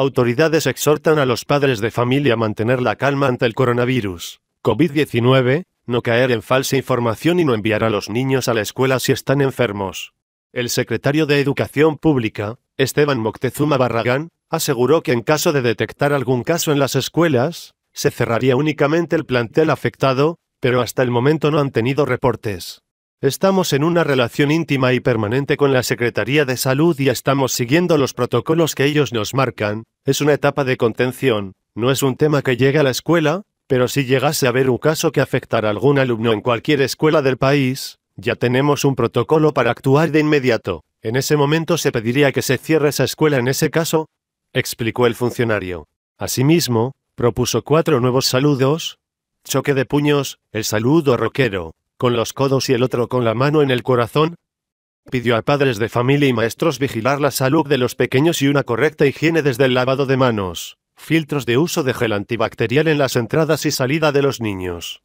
Autoridades exhortan a los padres de familia a mantener la calma ante el coronavirus. COVID-19, no caer en falsa información y no enviar a los niños a la escuela si están enfermos. El secretario de Educación Pública, Esteban Moctezuma Barragán, aseguró que en caso de detectar algún caso en las escuelas, se cerraría únicamente el plantel afectado, pero hasta el momento no han tenido reportes. Estamos en una relación íntima y permanente con la Secretaría de Salud y estamos siguiendo los protocolos que ellos nos marcan. Es una etapa de contención, no es un tema que llegue a la escuela, pero si llegase a haber un caso que afectara a algún alumno en cualquier escuela del país, ya tenemos un protocolo para actuar de inmediato. En ese momento se pediría que se cierre esa escuela en ese caso, explicó el funcionario. Asimismo, propuso cuatro nuevos saludos, choque de puños, el saludo roquero, con los codos y el otro con la mano en el corazón? Pidió a padres de familia y maestros vigilar la salud de los pequeños y una correcta higiene desde el lavado de manos, filtros de uso de gel antibacterial en las entradas y salida de los niños.